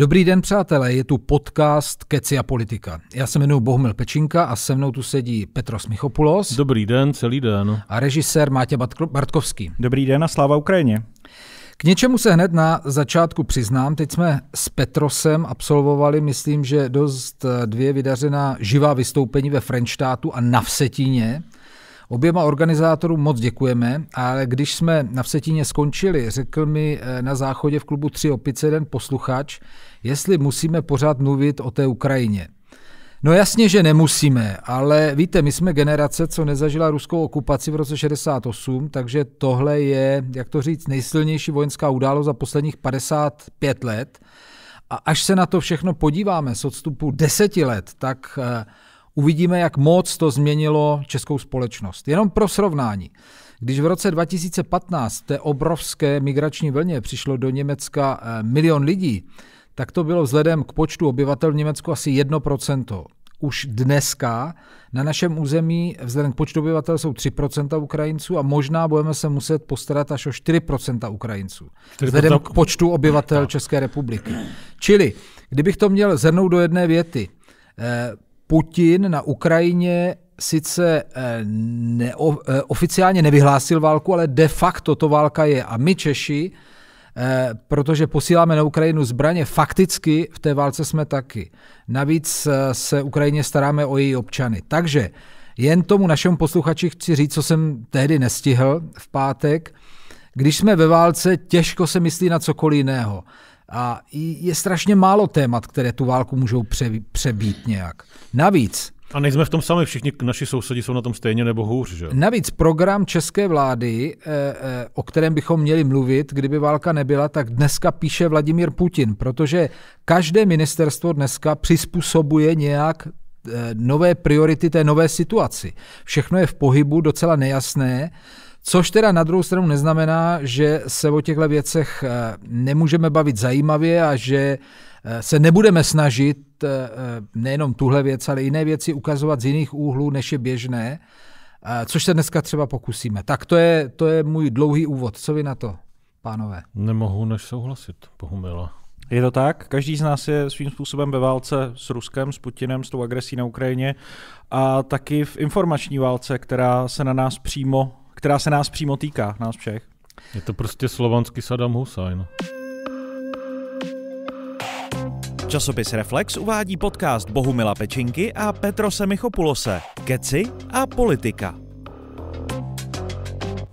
Dobrý den, přátelé, je tu podcast Keci a politika. Já se jmenuji Bohumil Pečinka a se mnou tu sedí Petros Michopulos. Dobrý den, celý den. A režisér Mátě Bartkovský. Dobrý den a sláva Ukrajině. K něčemu se hned na začátku přiznám. Teď jsme s Petrosem absolvovali, myslím, že dost eh, dvě vydařená živá vystoupení ve Frenštátu a na Vsetíně. Oběma organizátorům moc děkujeme, ale když jsme na Vsetíně skončili, řekl mi eh, na záchodě v klubu Tři opice jeden posluchač, jestli musíme pořád mluvit o té Ukrajině. No jasně, že nemusíme, ale víte, my jsme generace, co nezažila ruskou okupaci v roce 68, takže tohle je, jak to říct, nejsilnější vojenská událost za posledních 55 let. A až se na to všechno podíváme s odstupu deseti let, tak eh, Uvidíme, jak moc to změnilo českou společnost. Jenom pro srovnání. Když v roce 2015 té obrovské migrační vlně přišlo do Německa eh, milion lidí, tak to bylo vzhledem k počtu obyvatel v Německu asi 1%. Už dneska na našem území vzhledem k počtu obyvatel jsou 3% Ukrajinců a možná budeme se muset postarat až o 4% Ukrajinců. Vzhledem k počtu obyvatel České republiky. Čili, kdybych to měl zhrnout do jedné věty, eh, Putin na Ukrajině sice eh, neo, eh, oficiálně nevyhlásil válku, ale de facto to válka je. A my Češi, eh, protože posíláme na Ukrajinu zbraně, fakticky v té válce jsme taky. Navíc se Ukrajině staráme o její občany. Takže jen tomu našemu posluchači chci říct, co jsem tehdy nestihl v pátek. Když jsme ve válce, těžko se myslí na cokoliv jiného. A je strašně málo témat, které tu válku můžou přebít nějak. Navíc a nejsme v tom sami, všichni naši sousedi jsou na tom stejně nebo hůř. Že? Navíc program české vlády, eh, eh, o kterém bychom měli mluvit, kdyby válka nebyla, tak dneska píše Vladimír Putin, protože každé ministerstvo dneska přizpůsobuje nějak eh, nové priority té nové situaci. Všechno je v pohybu, docela nejasné. Což teda na druhou stranu neznamená, že se o těchto věcech eh, nemůžeme bavit zajímavě a že eh, se nebudeme snažit eh, nejenom tuhle věc, ale jiné věci ukazovat z jiných úhlů, než je běžné, což se dneska třeba pokusíme. Tak to je, to je můj dlouhý úvod. Co vy na to, pánové? Nemohu než souhlasit, Pohumila. Je to tak? Každý z nás je svým způsobem ve válce s Ruskem, s Putinem, s tou agresí na Ukrajině a taky v informační válce, která se na nás přímo která se nás přímo týká, nás všech. Je to prostě slovanský Saddam Hussein. Časopis Reflex uvádí podcast Bohumila Pečinky a Petrose Michopulose, Keci a politika.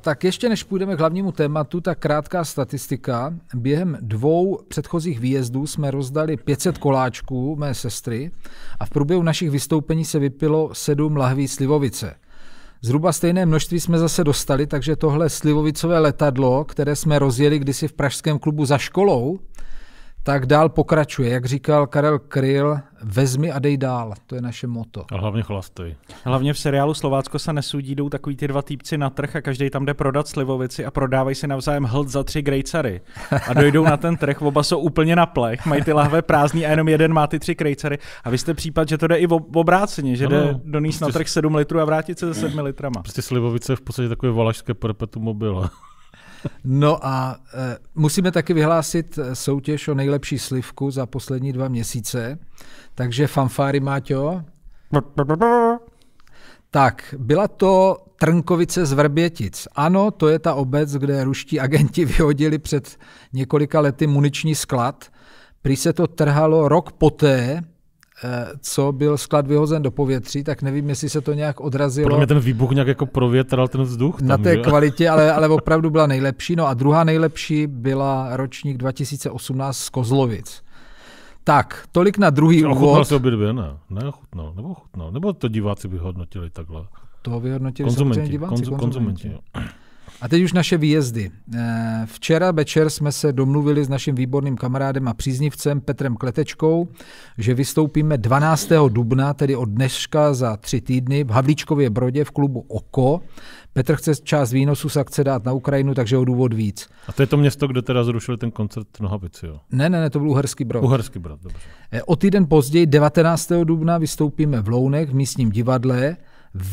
Tak ještě než půjdeme k hlavnímu tématu, tak krátká statistika. Během dvou předchozích výjezdů jsme rozdali 500 koláčků mé sestry a v průběhu našich vystoupení se vypilo sedm lahví slivovice. Zhruba stejné množství jsme zase dostali, takže tohle slivovicové letadlo, které jsme rozjeli kdysi v pražském klubu za školou, tak dál pokračuje. Jak říkal Karel Kryl, vezmi a dej dál. To je naše moto. A hlavně chlastej. Hlavně v seriálu Slovácko se nesudí, jdou takový ty dva týpci na trh a každý tam jde prodat slivovici a prodávají si navzájem hld za tři grejcary. A dojdou na ten trh, oba jsou úplně na plech, mají ty lahve prázdný a jenom jeden má ty tři grejcary. A vy jste případ, že to jde i v obráceně, že jde no, doníst prostě na trh 7 litrů a vrátit se se 7 litrama. Prostě slivovice je v podstatě takové valašské perpetuum mobile. No a e, musíme taky vyhlásit e, soutěž o nejlepší slivku za poslední dva měsíce. Takže fanfáry, Máťo. Tak, byla to Trnkovice z Vrbětic. Ano, to je ta obec, kde ruští agenti vyhodili před několika lety muniční sklad. Prý se to trhalo rok poté, Eh, co byl sklad vyhozen do povětří, tak nevím, jestli se to nějak odrazilo. Podle mě ten výbuch nějak jako provětral ten vzduch. Tam, na té že? kvalitě, ale, ale opravdu byla nejlepší. No a druhá nejlepší byla ročník 2018 z Kozlovic. Tak, tolik na druhý ochutnal úvod. Ochutnal se dvě, ne? Neochutnal, nebo ochutnal, nebo to diváci vyhodnotili takhle? To vyhodnotili konzumenti, diváci, konzumenti. konzumenti. A teď už naše výjezdy. Eh, včera večer jsme se domluvili s naším výborným kamarádem a příznivcem Petrem Kletečkou, že vystoupíme 12. dubna, tedy od dneška za tři týdny v Havlíčkově Brodě v klubu Oko. Petr chce část výnosu z akce dát na Ukrajinu, takže o důvod víc. A to je to město, kde teda zrušili ten koncert Nohavici, jo? Ne, ne, ne, to byl Uherský Brod. Uherský Brod, dobře. Eh, o týden později, 19. dubna, vystoupíme v Lounech v místním divadle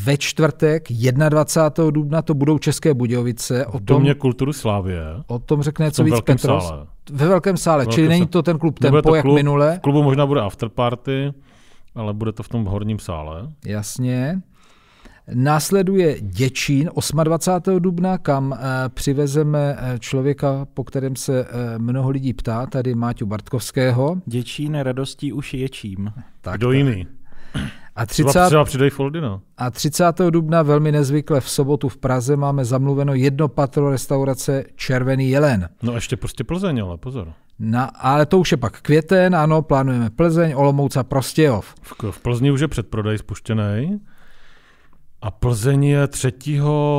ve čtvrtek 21. dubna to budou České Budějovice. O tom, Domě kulturu Slávě. O tom řekne co víc Petros. Sále. Ve velkém sále, velkém čili není to ten klub Tempo, to jak klub, minule. V klubu možná bude afterparty, ale bude to v tom horním sále. Jasně. Následuje Děčín 28. dubna, kam eh, přivezeme eh, člověka, po kterém se eh, mnoho lidí ptá, tady Máťu Bartkovského. Děčín radostí už ječím. Tak, Kdo tak. jiný? A 30, třeba, třeba přidej Foldina. No. A 30. dubna velmi nezvykle v sobotu v Praze máme zamluveno jedno patro restaurace Červený jelen. No a ještě prostě Plzeň, ale pozor. Na, ale to už je pak květen, ano, plánujeme Plzeň, Olomouc a Prostějov. V, v Plzni už je předprodej spuštěný. A Plzeň je 3.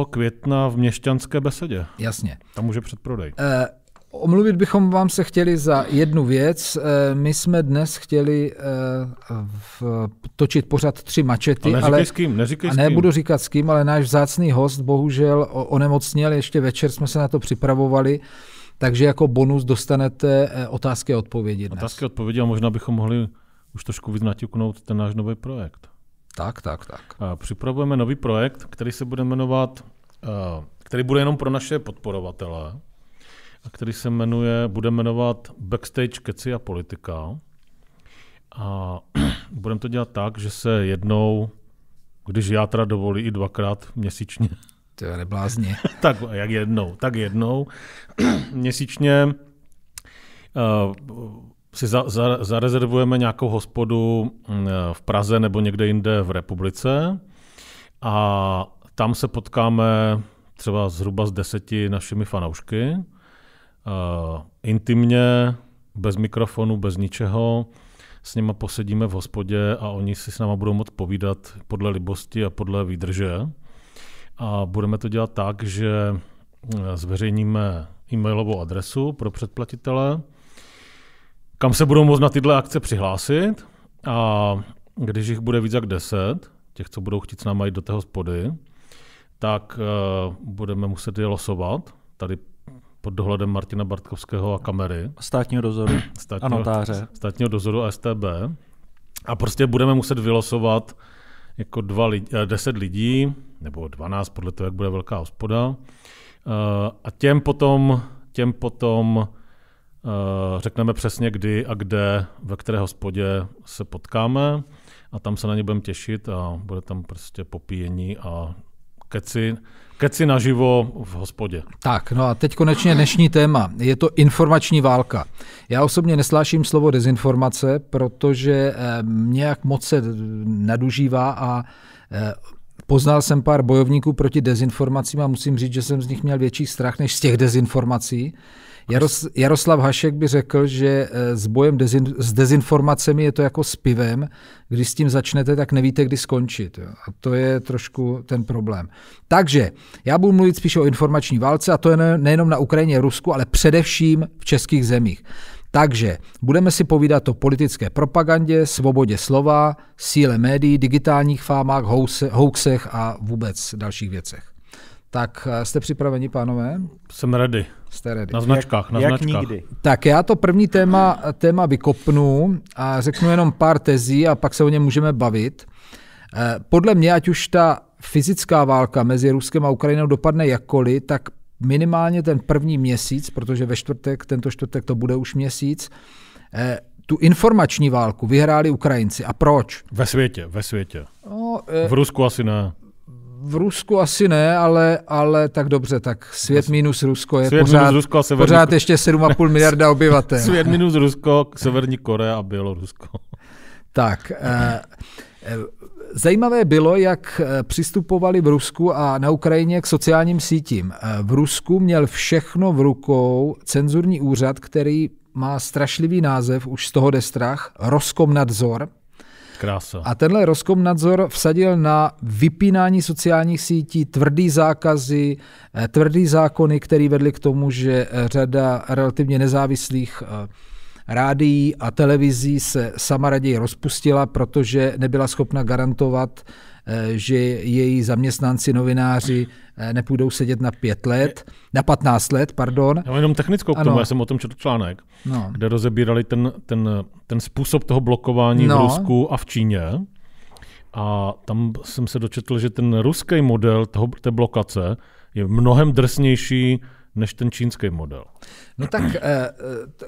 května v Měšťanské besedě. Jasně. Tam už je předprodej. E, Omluvit bychom vám se chtěli za jednu věc. Eh, my jsme dnes chtěli eh, točit pořád tři mačety. A ale, s kým, neříkej a nebudu s kým. říkat s kým, ale náš vzácný host bohužel onemocněl, ještě večer jsme se na to připravovali. Takže jako bonus dostanete eh, otázky a odpovědi dnes. Otázky a odpovědi a možná bychom mohli už trošku víc naťuknout ten náš nový projekt. Tak, tak, tak. A připravujeme nový projekt, který se bude jmenovat, který bude jenom pro naše podporovatele a který se jmenuje, bude jmenovat Backstage keci a politika. A budeme to dělat tak, že se jednou, když teda dovolí i dvakrát měsíčně. To je neblázně. tak jak jednou, tak jednou. měsíčně uh, si za, za, zarezervujeme nějakou hospodu mm, v Praze nebo někde jinde v republice a tam se potkáme třeba zhruba s deseti našimi fanoušky uh, intimně, bez mikrofonu, bez ničeho. S nima posedíme v hospodě a oni si s náma budou moct povídat podle libosti a podle výdrže. A budeme to dělat tak, že eh, zveřejníme e-mailovou adresu pro předplatitele, kam se budou moct na tyhle akce přihlásit a když jich bude víc jak 10, těch, co budou chtít s náma jít do té hospody, tak uh, budeme muset je losovat tady pod dohledem Martina Bartkovského a kamery. Státního dozoru státního, a notáře. Státního dozoru a STB. A prostě budeme muset vylosovat jako dva lidi, eh, deset lidí, nebo 12 podle toho, jak bude velká hospoda. Eh, a těm potom, těm potom eh, řekneme přesně kdy a kde, ve které hospodě se potkáme a tam se na ně budeme těšit a bude tam prostě popíjení a keci keci naživo v hospodě. Tak, no a teď konečně dnešní téma. Je to informační válka. Já osobně nesláším slovo dezinformace, protože eh, mě jak moc se nadužívá a eh, Poznal jsem pár bojovníků proti dezinformacím a musím říct, že jsem z nich měl větší strach než z těch dezinformací. Jaros, Jaroslav Hašek by řekl, že eh, s bojem dezin, s dezinformacemi je to jako s pivem. Když s tím začnete, tak nevíte, kdy skončit. Jo. A to je trošku ten problém. Takže já budu mluvit spíš o informační válce, a to je nejenom na Ukrajině, Rusku, ale především v českých zemích. Takže budeme si povídat o politické propagandě, svobodě slova, síle médií, digitálních fámách, hoaxech a vůbec dalších věcech. Tak eh, jste připraveni, pánové? Jsem ready. Jste ready. Na značkách, jak, na jak značkách. nikdy. Tak já to první téma, téma vykopnu a řeknu jenom pár tezí a pak se o něm můžeme bavit. Eh, podle mě, ať už ta fyzická válka mezi Ruskem a Ukrajinou dopadne jakkoliv, tak minimálně ten první měsíc, protože ve čtvrtek, tento čtvrtek to bude už měsíc, eh, tu informační válku vyhráli Ukrajinci. A proč? Ve světě, ve světě. No, e... V Rusku asi ne v Rusku asi ne, ale, ale tak dobře, tak svět minus Rusko je svět pořád, Rusko a severní... pořád ještě 7,5 miliarda obyvatel. svět minus Rusko, Severní Korea a Bělorusko. tak. Eh, eh, Zajímavé bylo, jak eh, přistupovali v Rusku a na Ukrajině k sociálním sítím. Eh, v Rusku měl všechno v rukou cenzurní úřad, který má strašlivý název, už z toho jde strach, Roskomnadzor, Krása. A tenhle Roskomnadzor vsadil na vypínání sociálních sítí, tvrdý zákazy, eh, tvrdý zákony, které vedly k tomu, že eh, řada relativně nezávislých eh, rádií a televizí se sama raději rozpustila, protože nebyla schopna garantovat Eh, že její zaměstnanci, novináři eh, nepůjdou sedět na pět let, na patnáct let, pardon. Já mám jenom technickou k tomu, ano. já jsem o tom četl článek, no. kde rozebírali ten, ten, ten způsob toho blokování no. v Rusku a v Číně. A tam jsem se dočetl, že ten ruský model toho, té blokace je mnohem drsnější než ten čínský model. No tak eh,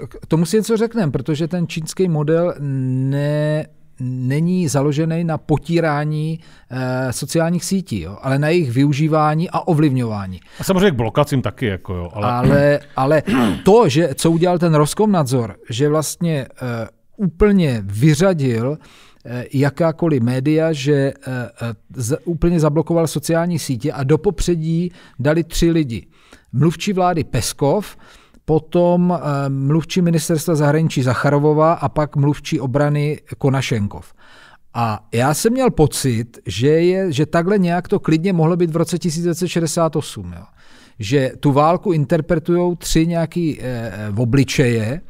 k tomu si něco řekneme, protože ten čínský model ne není založený na potírání e, sociálních sítí, jo, ale na jejich využívání a ovlivňování. A samozřejmě k blokacím taky. Jako jo, ale... Ale, ale to, že co udělal ten rozkomnadzor, že vlastně e, úplně vyřadil eh, jakákoliv média, že z, úplně zablokoval sociální sítě a do popředí dali tři lidi. Mluvčí vlády Peskov, potom eh, mluvčí ministerstva zahraničí Zacharovova a pak mluvčí obrany Konašenkov. A já jsem měl pocit, že, je, že takhle nějak to klidně mohlo být v roce 1968. Jo. Že tu válku interpretují tři nějaký eh, eh, obličeje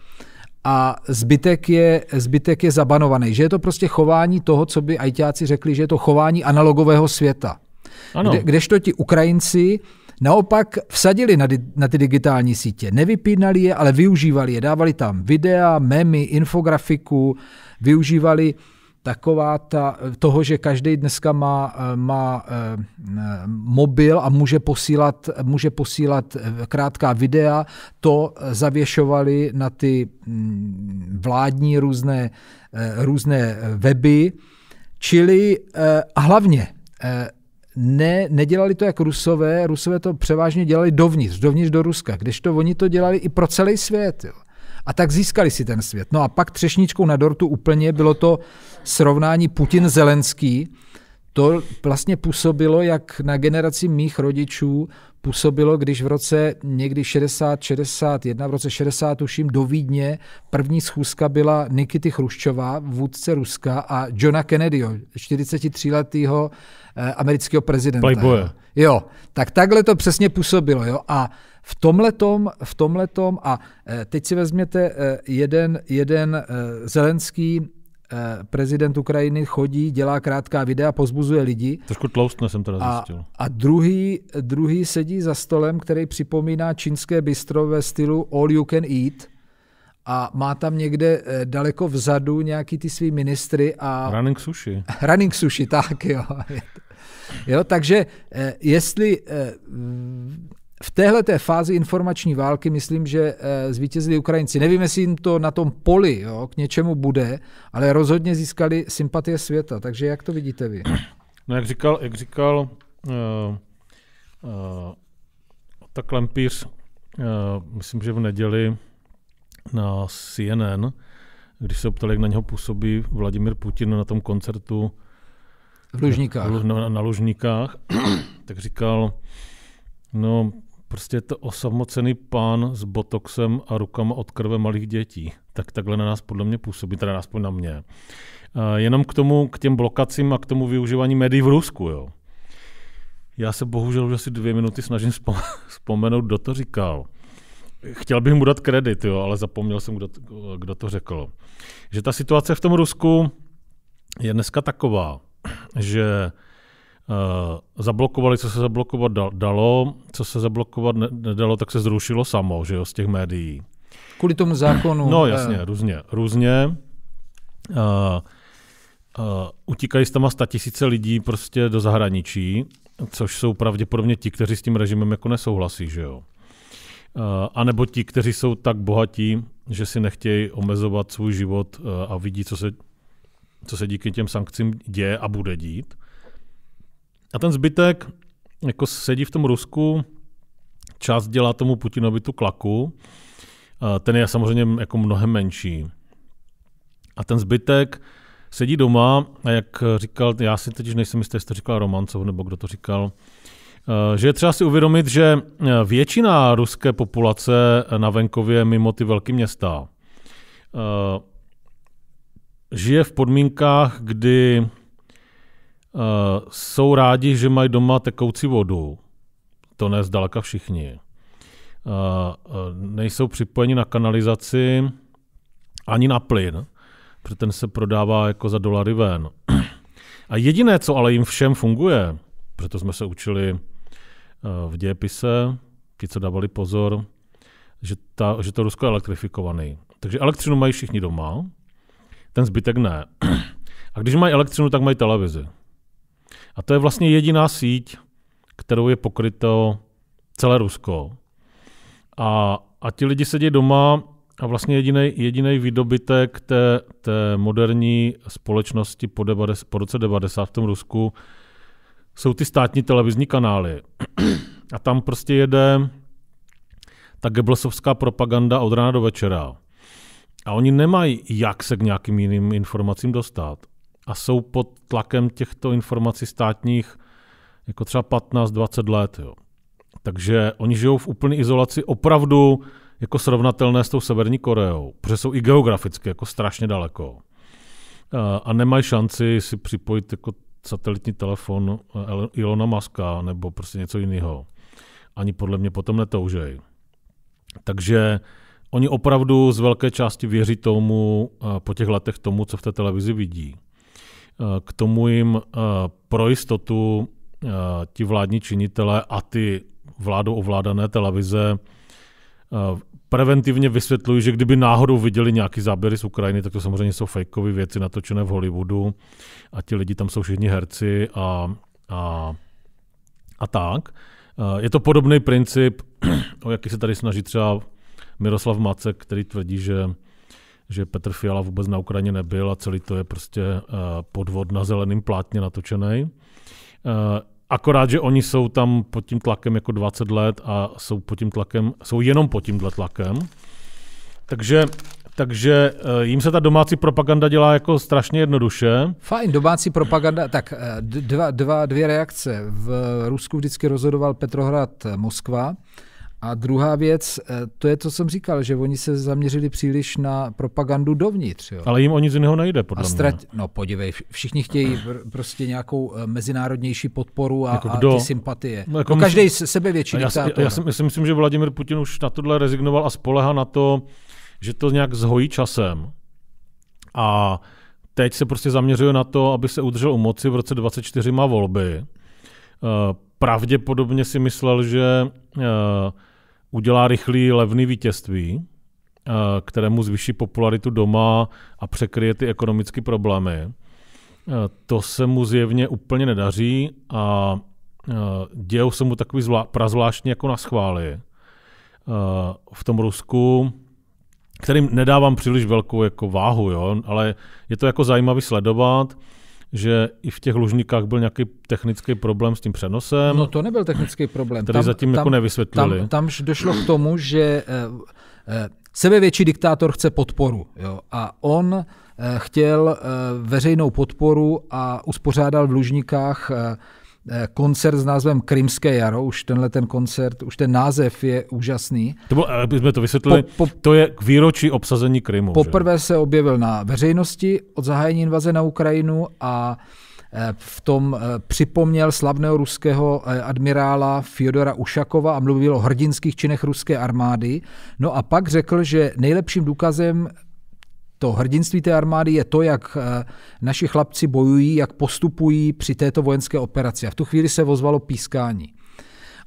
a zbytek je, zbytek je zabanovaný. Že je to prostě chování toho, co by ajťáci řekli, že je to chování analogového světa. Ano. Kde, kdežto ti Ukrajinci Naopak vsadili na, di- na ty digitální sítě, nevypínali je, ale využívali je, dávali tam videa, memy, infografiku, využívali taková ta, toho, že každý dneska má, má eh, mobil a může posílat, může posílat eh, krátká videa, to zavěšovali na ty mm, vládní různé, eh, různé weby, čili a hlavně ne, nedělali to jak rusové, rusové to převážně dělali dovnitř, dovnitř do Ruska, kdežto oni to dělali i pro celý svět. Jo. A tak získali si ten svět. No a pak třešničkou na dortu úplně bylo to srovnání Putin-Zelenský, to vlastně působilo, jak na generaci mých rodičů působilo, když v roce někdy 60, 61, v roce 60 tuším do Vídně první schůzka byla Nikity Chruščová, vůdce Ruska a Johna Kennedyho, 43-letého eh, amerického prezidenta. Playboy. Jo, tak takhle to přesně působilo. Jo? A v tomhletom, v tomhletom, a eh, teď si vezměte eh, jeden, jeden Zelenský Eh, prezident Ukrajiny chodí, dělá krátká videa, pozbuzuje lidi. Trošku tloustne jsem teda zjistil. A, a druhý, druhý sedí za stolem, který připomíná čínské bistro ve stylu all you can eat a má tam někde eh, daleko vzadu nějaký ty svý ministry a... Running sushi. Running sushi, tak jo. jo takže eh, jestli v téhle té fázi informační války myslím, že eh, zvítězili Ukrajinci. Nevím, jestli jim to na tom poli jo, k něčemu bude, ale rozhodně získali sympatie světa. Takže jak to vidíte vy? No jak říkal, jak říkal uh, uh, tak Lempíř, uh, myslím, že v neděli na CNN, když se optali, jak na něho působí Vladimir Putin na tom koncertu v Lužníkách. Na, na, na Lužníkách, tak říkal, no prostě je to osamocený pán s botoxem a rukama od krve malých dětí. Tak takhle na nás podle mě působí, teda aspoň na mě. A jenom k tomu, k těm blokacím a k tomu využívání médií v Rusku, jo. Já se bohužel už asi dvě minuty snažím vzpomenout, kdo to říkal. Chtěl bych mu dát kredit, jo, ale zapomněl jsem, kdo, kdo to řekl. Že ta situace v tom Rusku je dneska taková, že Eh, zablokovali, co se zablokovat dalo, co se zablokovat nedalo, tak se zrušilo samo, že jo, z těch médií. Kvůli tomu zákonu. No eh. jasně, eh. různě, různě. Uh, uh, utíkají s sta tisíce lidí prostě do zahraničí, což jsou pravděpodobně ti, kteří s tím režimem jako nesouhlasí, že jo. Uh, a nebo ti, kteří jsou tak bohatí, že si nechtějí omezovat svůj život uh, a vidí, co se, co se díky těm sankcím děje a bude dít. A ten zbytek jako sedí v tom Rusku, část dělá tomu Putinovi tu klaku, ten je samozřejmě jako mnohem menší. A ten zbytek sedí doma a jak říkal, já si teď už nejsem jistý, jestli to říkal Romancov nebo kdo to říkal, že je třeba si uvědomit, že e, většina ruské populace na venkově mimo ty velké města e, žije v podmínkách, kdy Eh, jsou rádi, že mají doma tekoucí vodu. To ne zdaleka všichni. Uh, nejsou připojeni na kanalizaci ani na plyn, protože ten se prodává jako za dolary ven. A jediné, co ale jim všem funguje, proto jsme se učili uh, v dějepise, ti, co dávali pozor, že, ta, že to Rusko je elektrifikovaný. Takže elektřinu mají všichni doma, ten zbytek ne. A když mají elektřinu, tak mají televizi. A to je vlastně jediná síť, kterou je pokryto celé Rusko. A, a ti lidi sedí doma a vlastně jediný výdobytek té, té moderní společnosti po, deba, po roce 90 v tom Rusku jsou ty státní televizní kanály. A tam prostě jede ta geblesovská propaganda od rána do večera. A oni nemají, jak se k nějakým jiným informacím dostat a jsou pod tlakem těchto informací státních jako třeba 15-20 let. Jo. Takže oni žijou v úplné izolaci opravdu jako srovnatelné s tou Severní Koreou, protože jsou i geograficky jako strašně daleko. A nemají šanci si připojit jako satelitní telefon eh, Ilona Maska nebo prostě něco jiného. Ani podle mě potom netoužej. Takže oni opravdu z velké části věří tomu eh, po těch letech tomu, co v té televizi vidí. Eh, k tomu jim eh, pro jistotu eh, ti vládní činitelé a ty vládou ovládané televize preventivně vysvětlují, že kdyby náhodou viděli nějaký záběry z Ukrajiny, tak to samozřejmě jsou fakeové věci natočené v Hollywoodu a ti lidi tam jsou všichni herci a, a, a tak. Je to podobný princip, o jaký se tady snaží třeba Miroslav Macek, který tvrdí, že že Petr Fiala vůbec na Ukrajině nebyl a celý to je prostě eh, podvod na zeleným plátně natočený. Eh, akorát, že oni jsou tam pod tím tlakem jako 20 let a jsou pod tím tlakem, jsou jenom pod tímhle tlakem. Takže takže eh, jim se ta domácí propaganda dělá jako strašně jednoduše. Fajn, domácí propaganda. Tak dva, dva, dvě reakce. V Rusku vždycky rozhodoval Petrohrad Moskva a druhá věc, eh, to je to, co jsem říkal, že oni se zaměřili příliš na propagandu dovnitř. Jo. Ale jim o nic jiného nejde, podle a strat... mě. No podívej, všichni chtějí prostě nějakou eh, mezinárodnější podporu a, jako kdo? a ty sympatie. No, no jako no, každý myslím... sebevětší já, já, já, já si myslím, že Vladimir Putin už na tohle rezignoval a spolehá na to, že to nějak zhojí časem. A teď se prostě zaměřuje na to, aby se udržel u moci v roce 24 má volby Eh, pravděpodobně si myslel, že eh, udělá rychlý, levný vítězství, eh, kterému zvyší popularitu doma a překryje ty ekonomické problémy. To se mu zjevně úplně nedaří a dějou se mu takový zvlá- prazvláštní jako na schvály v tom Rusku, kterým nedávám příliš velkou jako váhu, jo? ale je to jako zajímavý sledovat že i v těch lužníkách byl nějaký technický problém s tím přenosem. No to nebyl technický problém. Který tam, zatím tam, jako nevysvětlili. Tam, tam došlo k tomu, že eh, eh, sebevětší diktátor chce podporu. Jo, a on eh, chtěl eh, veřejnou podporu a uspořádal v lužníkách eh, Eh, koncert s názvem Krymské jaro, už tenhle ten koncert, už ten název je úžasný. To bylo, eh, aby jsme to vysvětlili, po, po, to je k výročí obsazení Krymu. Poprvé že? se objevil na veřejnosti od zahájení invaze na Ukrajinu a eh, v tom připomněl slavného ruského admirála Fyodora Ušakova a mluvil o hrdinských činech ruské armády. No a pak řekl, že nejlepším důkazem to hrdinství té armády je to, jak eh, naši chlapci bojují, jak postupují při této vojenské operaci. A v tu chvíli se vozvalo pískání.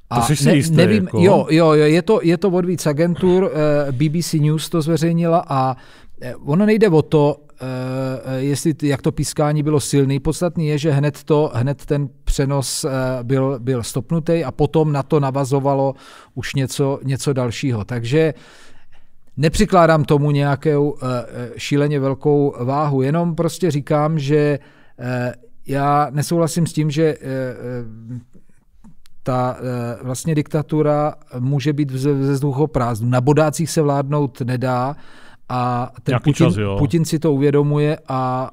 A to jsi ne, jisté, nevím, jako? jo, jo, je to, je to od víc agentur, eh, BBC News to zveřejnila a eh, ono nejde o to, jestli jak to pískání bylo silný. Podstatný je, že hned, to, hned ten přenos byl, byl stopnutý a potom na to navazovalo už něco, něco dalšího. Takže nepřikládám tomu nějakou eh, eh, šíleně velkou váhu, jenom prostě říkám, že eh, já nesouhlasím s tím, že ta vlastně diktatura může být ze vzduchu prázdnu. Na bodácích se vládnout nedá a ten Putin, čas, Putin si to uvědomuje a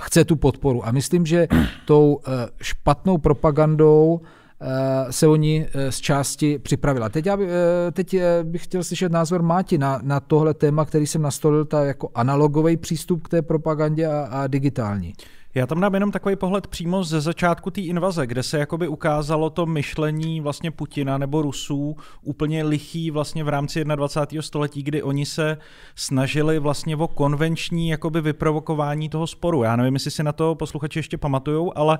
chce tu podporu. A myslím, že tou špatnou propagandou Eh, se o ní eh, z části připravila. Teď, já by, eh, teď bych chtěl slyšet názor Máti na, na tohle téma, který jsem nastolil, ta jako analogový přístup k té propagandě a, a digitální. Uh, já tam dám jenom takový pohled přímo ze začátku té invaze, kde se jakoby ukázalo to myšlení vlastně Putina nebo Rusů úplně lichý vlastně v rámci 21. století, kdy oni se snažili vlastně o konvenční jakoby vyprovokování toho sporu. Já nevím, jestli si na to posluchači ještě pamatujou, ale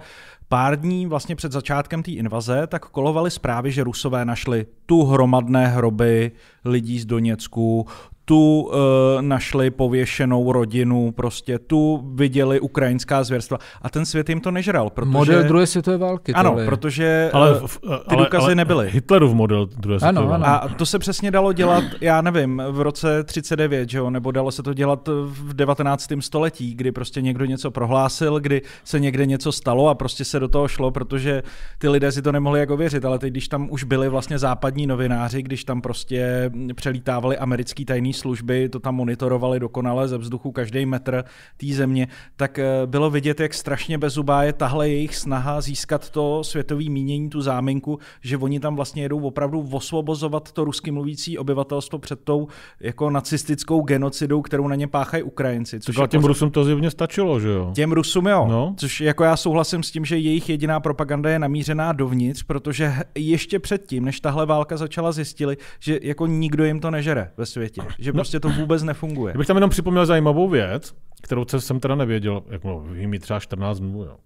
pár dní vlastně před začátkem té invaze tak kolovaly zprávy, že Rusové našli tu hromadné hroby lidí z Doněcku, tu e, našli pověšenou rodinu, prostě tu viděli ukrajinská zvěrstva a ten svět jim to nežral. Protože... Model druhé světové války. Ano, tohle. protože eh, ale, ty ale, důkazy ale, nebyly. Hitlerův model druhé ano, války. A to se přesně dalo dělat, já nevím, v roce 39, že jo, nebo dalo se to dělat v 19. století, kdy prostě někdo něco prohlásil, kdy se někde něco stalo a prostě se do toho šlo, protože ty lidé si to nemohli jako věřit, ale teď, když tam už byli vlastně západní novináři, když tam prostě přelítávaly americké tajné služby, to tam monitorovali dokonale ze vzduchu každý metr té země, tak eh, bylo vidět, jak strašně bezubá je tahle jejich snaha získat to světové mínění, tu záminku, že oni tam vlastně jedou opravdu osvobozovat to rusky mluvící obyvatelstvo před tou jako nacistickou genocidou, kterou na ně páchají Ukrajinci. Což tak těm Rusům to zjevně stačilo, že jo? Těm Rusům jo. No. Což jako já souhlasím s tím, že jejich jediná propaganda je namířená dovnitř, protože ještě předtím, než tahle válka začala, zjistili, že jako nikdo jim to nežere ve světě. Že no. prostě no, to vůbec nefunguje. Já Bych tam jenom připomněl zajímavou věc, kterou jsem teda nevěděl, jako mi třeba 14 dnů, jo.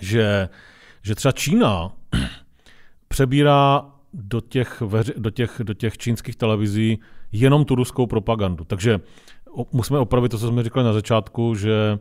Že, že třeba Čína přebírá do těch, veři, do, těch, do těch čínských televizí jenom tu ruskou propagandu. Takže musíme opravit to, co jsme říkali na začátku, že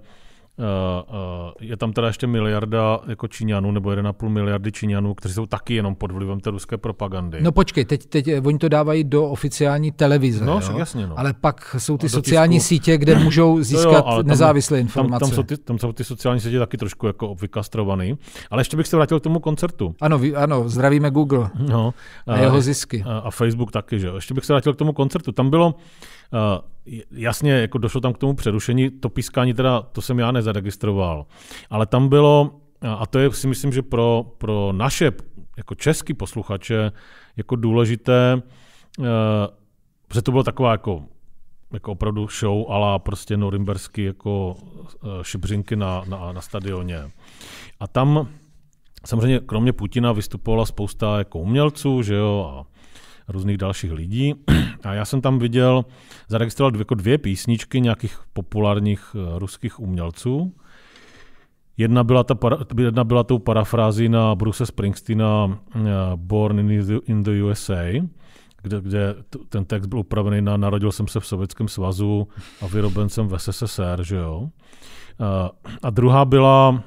Eh, eh, je tam teda ještě miliarda jako Číňanů, nebo 1,5 miliardy Číňanů, kteří jsou taky jenom pod vlivem té ruské propagandy. No počkej, teď, teď eh, oni to dávají do oficiální televize. No, jo? jasně. No. Ale pak jsou ty sociální tisku... sítě, kde můžou získat no jo, tam, nezávislé informace. Tam, tam, jsou ty, tam jsou ty sociální sítě taky trošku jako vykastrovaný. Ale ještě bych se vrátil k tomu koncertu. Ano, vy, ano zdravíme Google no, a, a jeho zisky. A, a Facebook taky, že jo. Ještě bych se vrátil k tomu koncertu. Tam bylo Eh, jasně, jako došlo tam k tomu přerušení, to pískání teda, to jsem já nezaregistroval, ale tam bylo, eh, a to je si myslím, že pro, pro naše jako český posluchače jako důležité, eh, protože to bylo taková jako jako opravdu show ala prostě norimberský jako šibřinky na, na, na stadioně. A tam samozřejmě kromě Putina vystupovala spousta jako umělců, že jo, a různých dalších lidí. A já jsem tam viděl, zaregistroval dvě, jako dvě písničky nějakých populárních eh, ruských umělců. Jedna byla, ta para, jedna byla tou parafrází na Bruce Springsteena eh, Born in the, in the USA, kde, kde ten text byl upravený na Narodil jsem se v Sovětském svazu a vyroben jsem v SSSR, že jo. A, eh, a druhá byla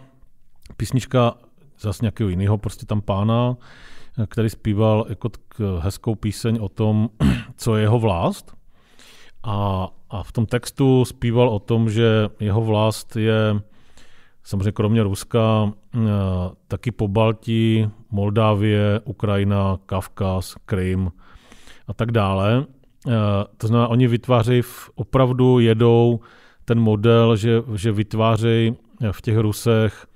písnička zase nějakého jiného prostě tam pána, který zpíval jako hezkou píseň o tom, co je jeho vlast. A, a v tom textu zpíval o tom, že jeho vlast je samozřejmě kromě Ruska eh, taky po Baltí, Moldávie, Ukrajina, Kavkaz, Krym a tak dále. Eh, to znamená, oni vytvářejí, opravdu jedou ten model, že, že vytvářejí v těch Rusech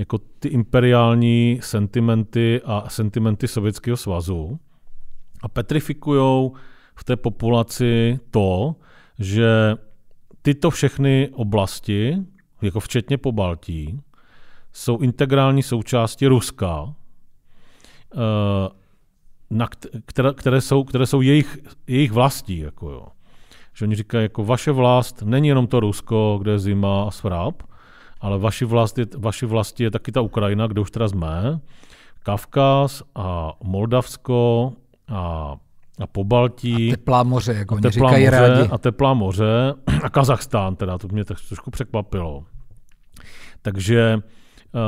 jako ty imperiální sentimenty a sentimenty Sovětského svazu a petrifikují v té populaci to, že tyto všechny oblasti, jako včetně po Baltí, jsou integrální součástí Ruska, eh, na které, které, jsou, které jsou jejich, jejich vlastí. Jako jo. Že oni říkají, jako vaše vlast není jenom to Rusko, kde je zima a svrab, ale vaši vlast je, vaši vlasti je taky ta Ukrajina, kde už teda jsme, Kavkaz a Moldavsko a a Pobaltí. A teplá moře, jak oni teplá říkají moře, rádi. A teplá moře a Kazachstán teda, to mě tak trošku překvapilo. Takže uh,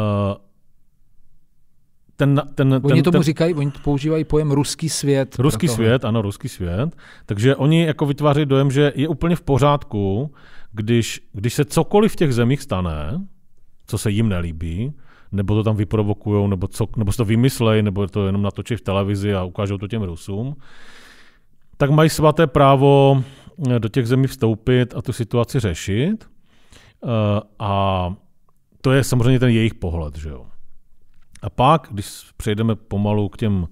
ten, ten, oni ten, tomu ten, říkají, oni používají pojem ruský svět. Ruský svět, ano, ruský svět. Takže oni jako vytváří dojem, že je úplně v pořádku, když, když se cokoliv v těch zemích stane, co se jim nelíbí, nebo to tam vyprovokují, nebo, co, nebo si to vymyslej, nebo to jenom natočí v televizi a ukážou to těm Rusům, tak mají svaté právo eh, do těch zemí vstoupit a tu situaci řešit. Eh, a to je samozřejmě ten jejich pohled. Že jo. A pak, když přejdeme pomalu k těm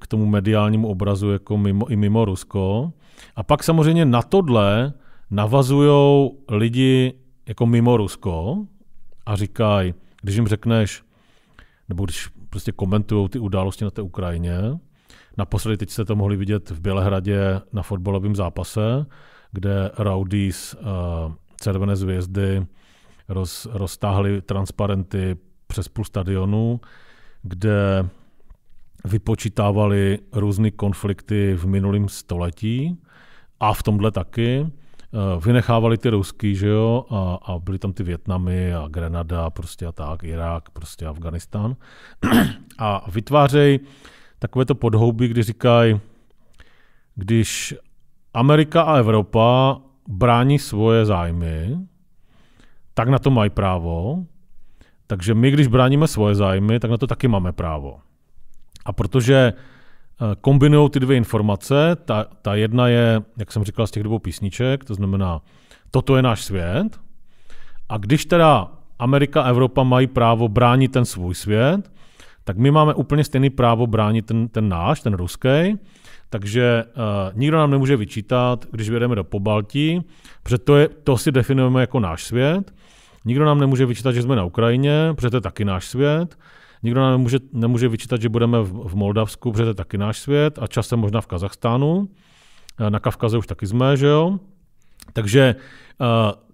k tomu mediálnímu obrazu jako mimo, i mimo Rusko. A pak samozřejmě na tohle navazují lidi jako mimo Rusko a říkají, když jim řekneš, nebo když prostě komentují ty události na té Ukrajině, naposledy teď jste to mohli vidět v Bělehradě na fotbalovém zápase, kde Raudis eh, Červené zvězdy roz, roztáhli transparenty přes půl stadionu, kde vypočítávali různé konflikty v minulém století a v tomhle taky. Eh, vynechávali ty rusky, že jo, a, a byly tam ty Větnamy a Grenada prostě a tak, Irák, prostě Afganistán. a vytvářejí takové to kdy říkají, když Amerika a Evropa brání svoje zájmy, tak na to mají právo, takže my, když bráníme svoje zájmy, tak na to taky máme právo. A protože Eh, kombinují ty dvě informace. Ta, ta jedna je, jak jsem říkal, z těch dvou písniček, to znamená, toto je náš svět. A když teda Amerika a Evropa mají právo bránit ten svůj svět, tak my máme úplně stejný právo bránit ten, ten náš, ten ruský. Takže uh, nikdo nám nemůže vyčítat, když jedeme do Pobaltí, protože to, je, to si definujeme jako náš svět. Nikdo nám nemůže vyčítat, že jsme na Ukrajině, protože to je taky náš svět. Nikdo nám nemůže, nemůže vyčítat, že budeme v, v Moldavsku, protože to je taky náš svět a časem možná v Kazachstánu. Eh, na Kavkaze už taky jsme, že jo? Takže uh,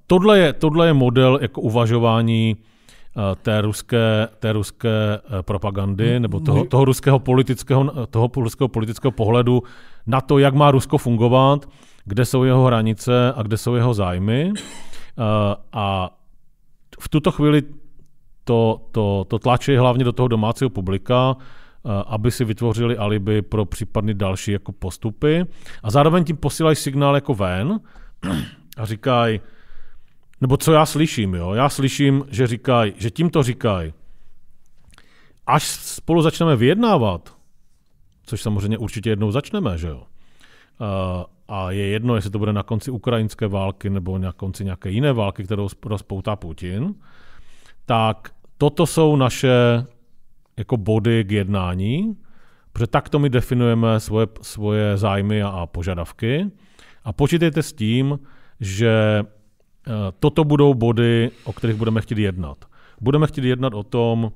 tohle, je, tohle je model jako uvažování eh, té ruské, té ruské propagandy nebo toho, toho, ruského politického, toho ruského politického pohledu na to, jak má Rusko fungovat, kde jsou jeho hranice a kde jsou jeho zájmy. A v tuto chvíli to, to, to tlačí hlavně do toho domácího publika, eh, aby si vytvořili alibi pro případný další jako postupy. A zároveň tím posílají signál jako ven a říkají, nebo co já slyším, jo? Já slyším, že říkají, že tím to říkají. Až spolu začneme vyjednávat, což samozřejmě určitě jednou začneme, že jo? Eh, a je jedno, jestli to bude na konci ukrajinské války nebo na konci nějaké jiné války, kterou rozpoutá Putin, tak toto jsou naše jako body k jednání, protože takto my definujeme svoje, svoje zájmy a, a požadavky. A počítejte s tím, že eh, toto budou body, o kterých budeme chtít jednat. Budeme chtít jednat o tom,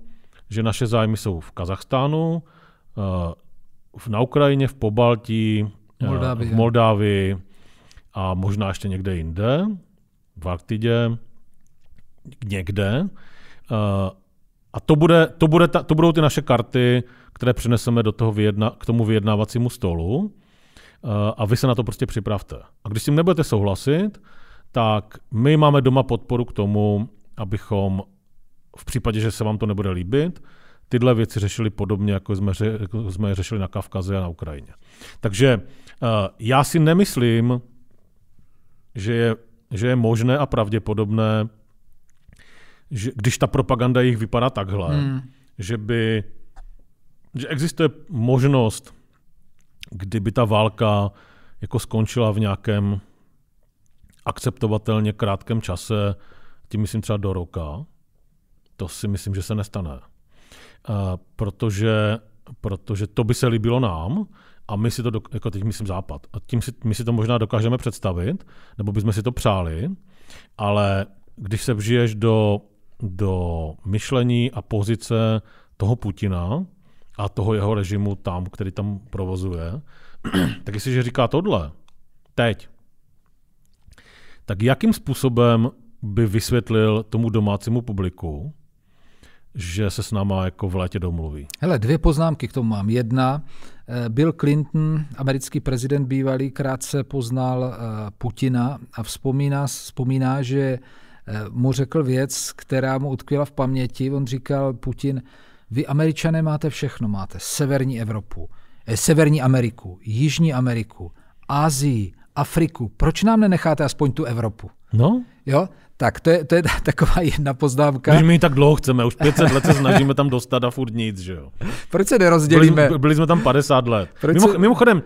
že naše zájmy jsou v Kazachstánu, eh, na Ukrajině, v Pobaltí, eh, Moldávii. v Moldávii a možná ještě někde jinde, v Arktidě, někde. Eh, a to, bude, to, bude ta, to budou ty naše karty, které přineseme do toho vyjedna, k tomu vyjednávacímu stolu eh, a vy se na to prostě připravte. A když s tím nebudete souhlasit, tak my máme doma podporu k tomu, abychom v případě, že se vám to nebude líbit, tyhle věci řešili podobně, jako jsme, jako jsme je řešili na Kavkaze a na Ukrajině. Takže eh, já si nemyslím, že je, že je možné a pravděpodobné že když ta propaganda jich vypadá takhle, hmm. že by že existuje možnost, kdyby ta válka jako skončila v nějakém akceptovatelně krátkém čase, tím myslím třeba do roka, to si myslím, že se nestane. E, protože, protože to by se líbilo nám a my si to, do, jako teď myslím západ, a tím si, my si to možná dokážeme představit, nebo bychom si to přáli, ale když se vžiješ do do myšlení a pozice toho Putina a toho jeho režimu tam, který tam provozuje, tak jestliže říká tohle teď, tak jakým způsobem by vysvětlil tomu domácímu publiku, že se s náma jako v létě domluví. Hele, dvě poznámky k tomu mám. Jedna, eh, Bill Clinton, americký prezident bývalý, krátce poznal eh, Putina a vzpomíná, vzpomíná že Eh, mu řekl věc, která mu utkvěla v paměti. On říkal, Putin, vy američané máte všechno, máte severní Evropu, eh, severní Ameriku, jižní Ameriku, Asii, Afriku. Proč nám nenecháte aspoň tu Evropu? No. Jo? Tak to je, to je taková jedna poznámka. Když my ji tak dlouho chceme, už 500 let se snažíme tam dostat a furt nic, že jo. Proč se nerozdělíme? Byli, byli jsme tam 50 let. Proč Mimo, se... Mimochodem,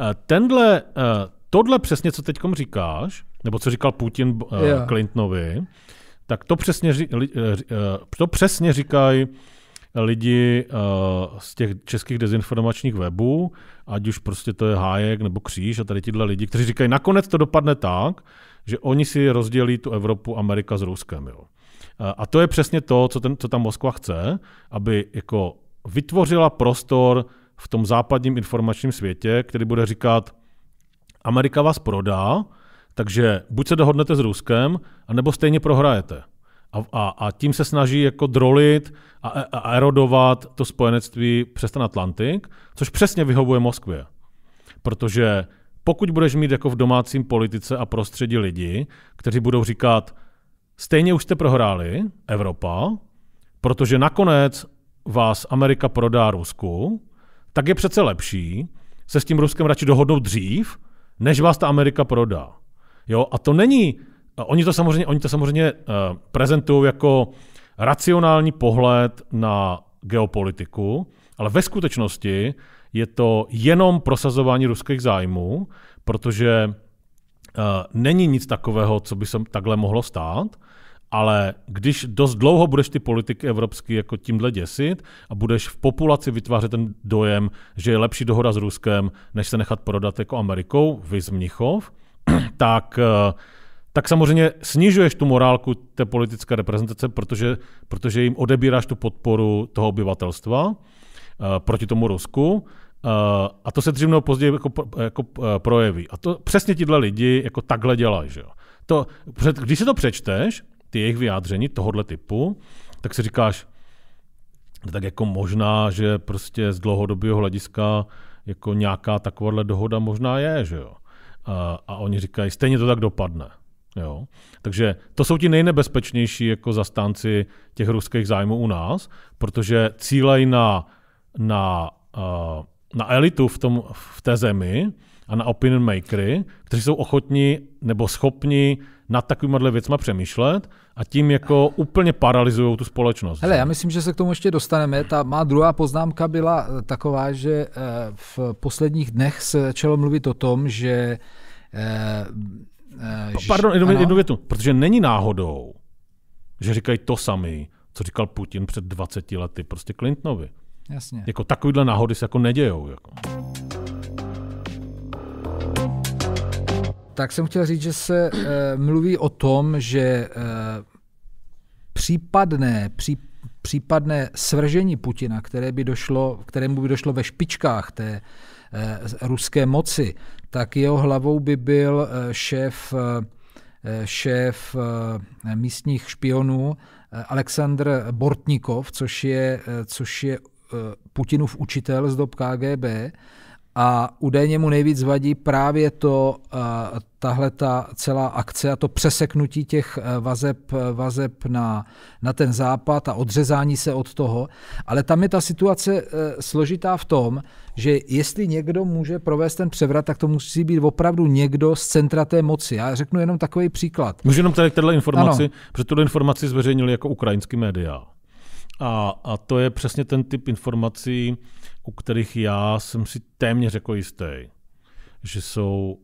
eh, tenhle, eh, tohle přesně, co teď říkáš, nebo co říkal Putin uh, eh, yeah. Clintonovi, tak to přesně, uh, to přesně říkají lidi uh, z těch českých dezinformačních webů, ať už prostě to je Hájek nebo Kříž a tady tyhle lidi, kteří říkají, nakonec to dopadne tak, že oni si rozdělí tu Evropu Amerika s Ruskem. Jo. A to je přesně to, co, ten, co tam Moskva chce, aby jako vytvořila prostor v tom západním informačním světě, který bude říkat, Amerika vás prodá, takže buď se dohodnete s Ruskem, anebo stejně prohrajete. A, a, a tím se snaží jako drolit a, a erodovat to spojenectví přes ten Atlantik, což přesně vyhovuje Moskvě. Protože pokud budeš mít jako v domácím politice a prostředí lidi, kteří budou říkat, stejně už jste prohráli, Evropa, protože nakonec vás Amerika prodá Rusku, tak je přece lepší se s tím Ruskem radši dohodnout dřív, než vás ta Amerika prodá. Jo, a to není, oni to samozřejmě, oni to samozřejmě uh, prezentují jako racionální pohled na geopolitiku, ale ve skutečnosti je to jenom prosazování ruských zájmů, protože uh, není nic takového, co by se takhle mohlo stát. Ale když dost dlouho budeš ty politiky evropský jako tímhle děsit a budeš v populaci vytvářet ten dojem, že je lepší dohoda s Ruskem, než se nechat prodat jako Amerikou, viz Mnichov, tak, eh, tak samozřejmě snižuješ tu morálku té politické reprezentace, protože, protože jim odebíráš tu podporu toho obyvatelstva eh, proti tomu Rusku. Eh, a to se dřív nebo později jako, jako projeví. A to přesně tihle lidi jako takhle dělají. Že jo? To, když si to přečteš, ty jejich vyjádření tohohle typu, tak si říkáš, tak jako možná, že prostě z dlouhodobého hlediska jako nějaká takováhle dohoda možná je, že jo. A, a oni říkají, stejně to tak dopadne. Jo. Takže to jsou ti nejnebezpečnější jako zastánci těch ruských zájmů u nás, protože cílej na, na, na elitu v, tom, v té zemi, a na opinion makery, kteří jsou ochotní nebo schopni nad takovýmhle věcma přemýšlet a tím jako úplně paralyzují tu společnost. Hele, já myslím, že se k tomu ještě dostaneme. Ta má druhá poznámka byla eh, taková, že eh, v posledních dnech se začalo mluvit o tom, že... Eh, že Pardon, jednu, jednu větu. Protože není náhodou, že říkají to samý, co říkal Putin před 20 lety prostě Clintonovi. Jasně. Jako takovýhle náhody se jako nedějou. Jako. Tak jsem chtěl říct, že se e, mluví o tom, že e, případné, pří, případné svržení Putina, které by došlo, kterému by došlo ve špičkách té e, ruské moci, tak jeho hlavou by byl šéf, e, šéf e, místních špionů e, Aleksandr Bortnikov, což je, e, což je Putinův učitel z dob KGB a údajně mu nejvíc vadí právě to, eh, tahle ta celá akce a to přeseknutí těch eh, vazeb, eh, vazeb na, na ten západ a odřezání se od toho. Ale tam je ta situace složitá v tom, že jestli někdo může provést ten převrat, tak to musí být opravdu někdo z centra té moci. Já řeknu jenom takový příklad. Můžu jenom tady tenhle informaci, ano. protože tuto informaci zveřejnili jako ukrajinský média. A, a to je přesně ten typ informací, u kterých já jsem si téměř řekl jako jistý, že jsou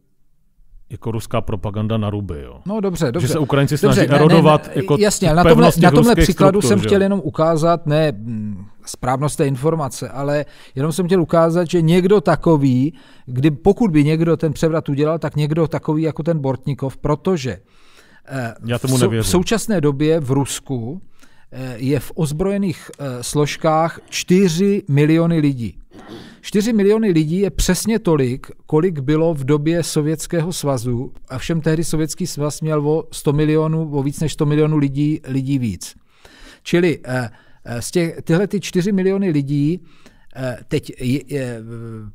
jako ruská propaganda na ruby. Jo. No dobře, dobře. Že se Ukrajinci snaží dobře, ne, erodovat ne, ne, jako Jasně, na tomhle, na tomhle příkladu struktur, jsem chtěl jenom ukázat, ne mm, správnost té informace, ale jenom jsem chtěl ukázat, že někdo takový, kdy pokud by někdo ten převrat udělal, tak někdo takový jako ten Bortnikov, protože eh, Já tomu v, sou, v současné době v Rusku Eh, je v ozbrojených eh, složkách 4 miliony lidí. 4 miliony lidí je přesně tolik, kolik bylo v době Sovětského svazu, a všem tehdy Sovětský svaz měl o 100 milionů, o víc než 100 milionů lidí, lidí víc. Čili eh, z těch, tyhle ty 4 miliony lidí Eh, teď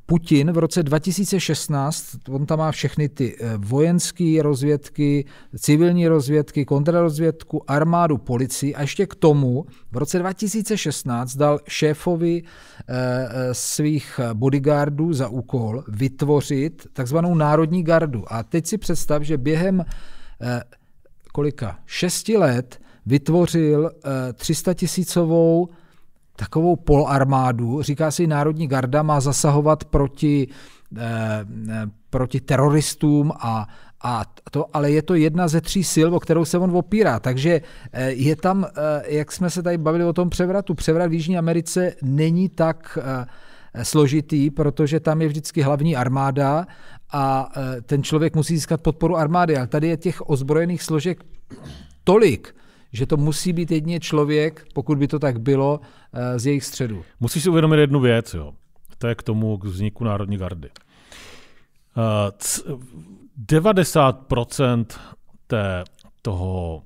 Putin v roce 2016, on tam má všechny ty eh, vojenské rozvědky, civilní rozvědky, kontrarozvědku, armádu, policii a ještě k tomu v roce 2016 dal šéfovi eh, svých bodyguardů za úkol vytvořit takzvanou národní gardu. A teď si představ, že během kolika? Šesti let vytvořil 300 tisícovou takovou polarmádu. Říká si, Národní garda má zasahovat proti, eh, proti teroristům a, a to, ale je to jedna ze tří sil, o kterou se on opírá. Takže eh, je tam, eh, jak jsme se tady bavili o tom převratu, převrat v Jižní Americe není tak složitý, protože tam je vždycky hlavní armáda a ten člověk musí získat podporu armády. Ale tady je těch ozbrojených složek tolik, že to musí být jedině člověk, pokud by to tak bylo, eh, z jejich středu. Musíš si uvědomit jednu věc, jo. To je k tomu k vzniku Národní gardy. 90% eh, té, toho,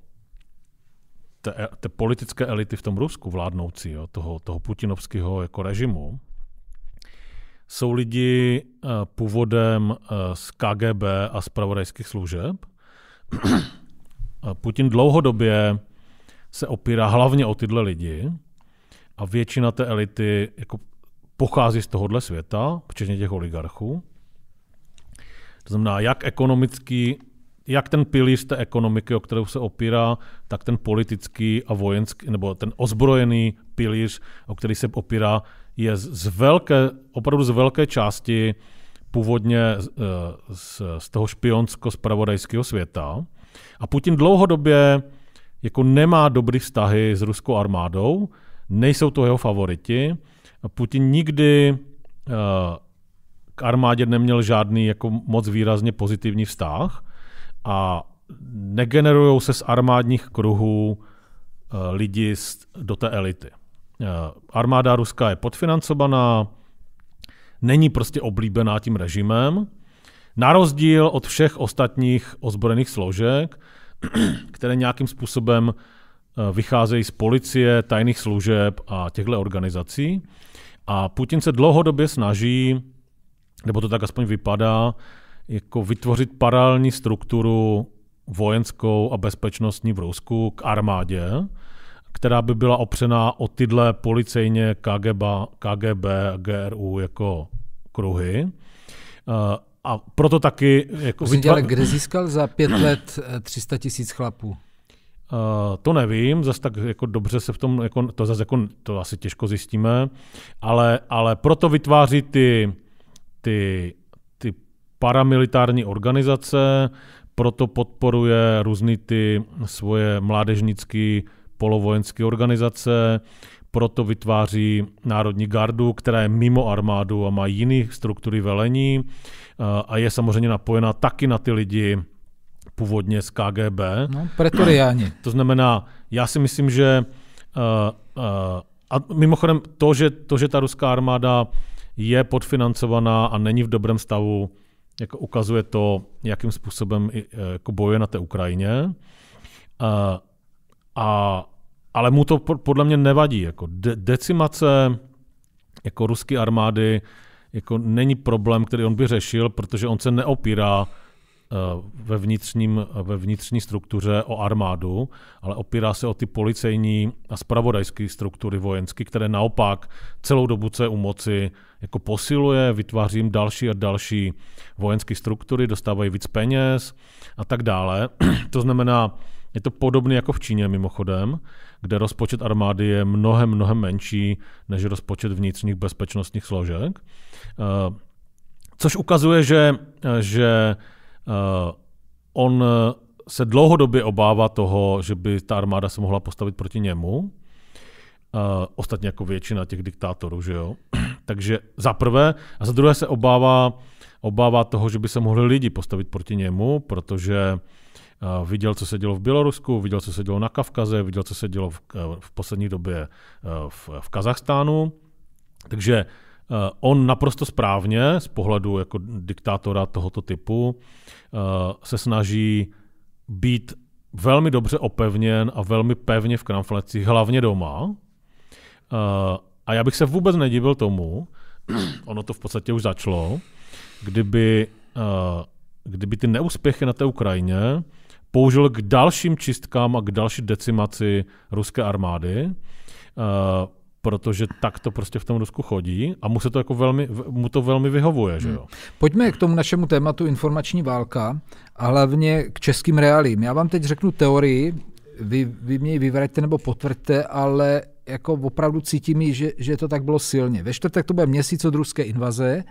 té, té politické elity v tom Rusku vládnoucí, jo, toho, toho putinovského jako režimu, jsou lidi eh, původem z KGB a z pravodajských služeb. Putin dlouhodobě se opírá hlavně o tyhle lidi a většina té elity jako pochází z tohohle světa, včetně těch oligarchů. To znamená, jak ekonomický, jak ten pilíř té ekonomiky, o kterou se opírá, tak ten politický a vojenský, nebo ten ozbrojený pilíř, o který se opírá, je z velké, opravdu z velké části původně eh, z, z toho špionsko-spravodajského světa. A Putin dlouhodobě jako nemá dobrý vztahy s ruskou armádou, nejsou to jeho favoriti. Putin nikdy eh, k armádě neměl žádný jako moc výrazně pozitivní vztah a negenerují se z armádních kruhů eh, lidi z, do té elity. Eh, armáda ruská je podfinancovaná, není prostě oblíbená tím režimem, na rozdíl od všech ostatních ozbrojených složek, které nějakým způsobem eh, vycházejí z policie, tajných služeb a těchto organizací. A Putin se dlouhodobě snaží, nebo to tak aspoň vypadá, jako vytvořit paralelní strukturu vojenskou a bezpečnostní v Rusku k armádě, která by byla opřená o tyhle policejně KGB, KGB GRU jako kruhy. Eh, a proto taky... Jako Myslím vytva... ale kde získal za pět let 300 eh, tisíc chlapů? Uh, to nevím, zase tak jako dobře se v tom, jako, to zase jako, to asi těžko zjistíme, ale, ale proto vytváří ty, ty, ty paramilitární organizace, proto podporuje různé ty svoje mládežnické polovojenské organizace, proto vytváří Národní gardu, která je mimo armádu a má jiné struktury velení eh, a je samozřejmě napojená taky na ty lidi původně z KGB. No, pretoriáni. To znamená, já si myslím, že eh, eh, a mimochodem to že, to, že ta ruská armáda je podfinancovaná a není v dobrém stavu, jako ukazuje to, jakým způsobem jako bojuje na té Ukrajině. A, a ale mu to podle mě nevadí. Jako de- decimace jako ruské armády jako není problém, který on by řešil, protože on se neopírá eh, ve, vnitřním, ve vnitřní struktuře o armádu, ale opírá se o ty policejní a spravodajské struktury vojenské, které naopak celou dobu, co je u moci, jako posiluje, vytváří jim další a další vojenské struktury, dostávají víc peněz a tak dále. to znamená, je to podobné jako v Číně mimochodem, kde rozpočet armády je mnohem, mnohem menší než rozpočet vnitřních bezpečnostních složek. Eh, což ukazuje, že, že eh, on se dlouhodobě obává toho, že by ta armáda se mohla postavit proti němu. Eh, ostatně jako většina těch diktátorů, že jo. Takže za prvé, a za druhé se obává, obává toho, že by se mohli lidi postavit proti němu, protože Eh, viděl, co se dělo v Bělorusku, viděl, co se dělo na Kavkaze, viděl, co se dělo v, eh, v poslední době eh, v, v Kazachstánu. Takže on naprosto správně z pohledu jako diktátora tohoto typu se snaží být velmi dobře opevněn a velmi pevně v kramflecích, hlavně doma. A já bych se vůbec nedivil tomu, ono to v podstatě už začalo, kdyby, kdyby ty neúspěchy na té Ukrajině použil k dalším čistkám a k další decimaci ruské armády, eh, protože tak to prostě v tom Rusku chodí a mu, se to jako velmi, mu to velmi vyhovuje. Že hmm. jo? Hmm. Pojďme k tomu našemu tématu informační válka a hlavně k českým reálím. Já vám teď řeknu teorii, vy, vy mě ji vyvraťte nebo potvrďte, ale jako opravdu cítím, že, že to tak bylo silně. Ve čtvrtek to bude měsíc od ruské invaze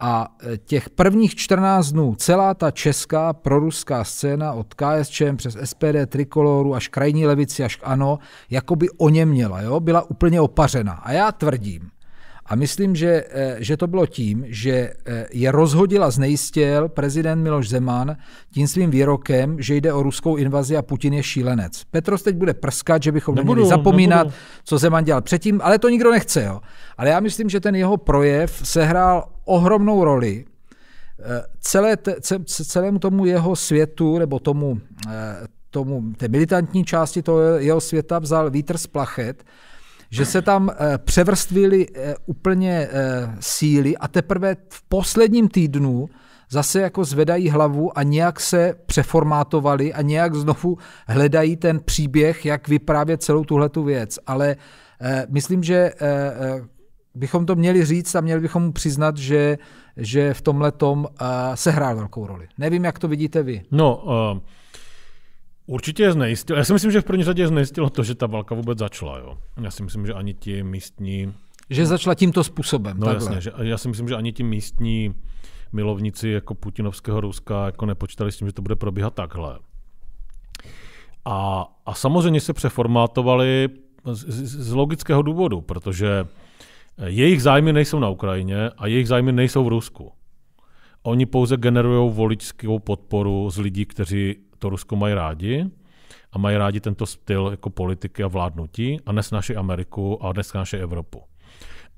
a e, těch prvních 14 dnů celá ta česká proruská scéna od KSČM přes SPD, Trikoloru až krajní levici, až ANO, jako by oněměla, jo? byla úplně opařena. A já tvrdím, a myslím, že, eh, že to bylo tím, že eh, je rozhodil a znejistil prezident Miloš Zeman tím svým výrokem, že jde o ruskou invazi a Putin je šílenec. Petros teď bude prskat, že bychom nebudu, neměli zapomínat, nebudu. co Zeman dělal předtím, ale to nikdo nechce. Jo. Ale já myslím, že ten jeho projev sehrál ohromnou roli eh, celé, celému tomu jeho světu, nebo tomu, tomu té militantní části toho jeho světa vzal vítr z plachet že se tam eh, převrstvily eh, úplně eh, síly a teprve v posledním týdnu zase jako zvedají hlavu a nějak se přeformátovali a nějak znovu hledají ten příběh, jak vyprávět celou tuhletu věc. Ale myslím, že bychom to měli říct a měli bychom přiznat, že, že v tomhle tom uh, sehrál velkou roli. Nevím, jak to vidíte vy. No, uh... Určitě je znejistilo. Já si myslím, že v první řadě je znejistilo to, že ta válka vůbec začala. Jo. Já si myslím, že ani ti místní... Že začala tímto způsobem. No takhle. jasně, že, já si myslím, že ani ti místní milovníci jako putinovského Ruska jako nepočítali s tím, že to bude probíhat takhle. A, a samozřejmě se přeformátovali z, z, z logického důvodu, protože jejich zájmy nejsou na Ukrajině a jejich zájmy nejsou v Rusku. Oni pouze generují voličskou podporu z lidí, kteří to Rusko mají rádi a mají rádi tento styl jako politiky a vládnutí a nesnáší Ameriku a nesnáší Evropu.